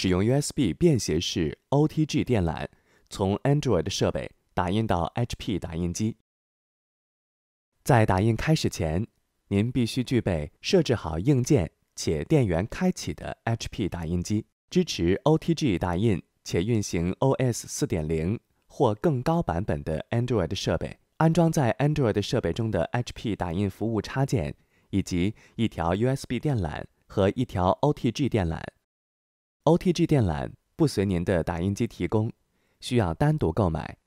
使用 USB 便携式 OTG 电缆从 Android 设备打印到 HP 打印机。在打印开始前，您必须具备设置好硬件且电源开启的 HP 打印机，支持 OTG 打印且运行 OS 4.0或更高版本的 Android 设备，安装在 Android 设备中的 HP 打印服务插件，以及一条 USB 电缆和一条 OTG 电缆。OTG 电缆不随您的打印机提供，需要单独购买。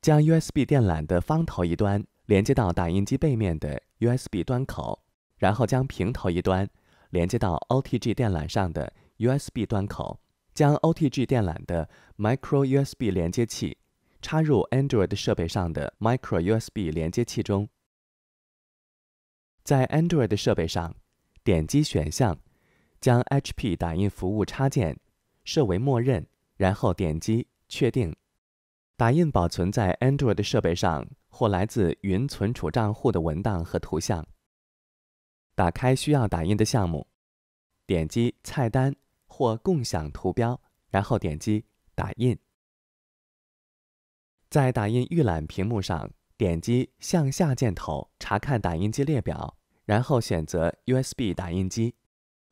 将 USB 电缆的方头一端连接到打印机背面的 USB 端口，然后将平头一端连接到 OTG 电缆上的 USB 端口。将 OTG 电缆的 Micro USB 连接器插入 Android 设备上的 Micro USB 连接器中。在 Android 设备上，点击选项。将 HP 打印服务插件设为默认，然后点击确定。打印保存在 Android 设备上或来自云存储账户的文档和图像。打开需要打印的项目，点击菜单或共享图标，然后点击打印。在打印预览屏幕上，点击向下箭头查看打印机列表，然后选择 USB 打印机。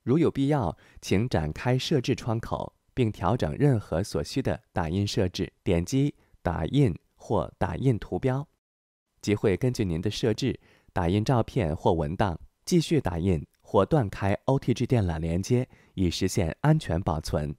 如有必要，请展开设置窗口，并调整任何所需的打印设置。点击“打印”或“打印”图标，即会根据您的设置打印照片或文档。继续打印或断开 OTG 电缆连接，以实现安全保存。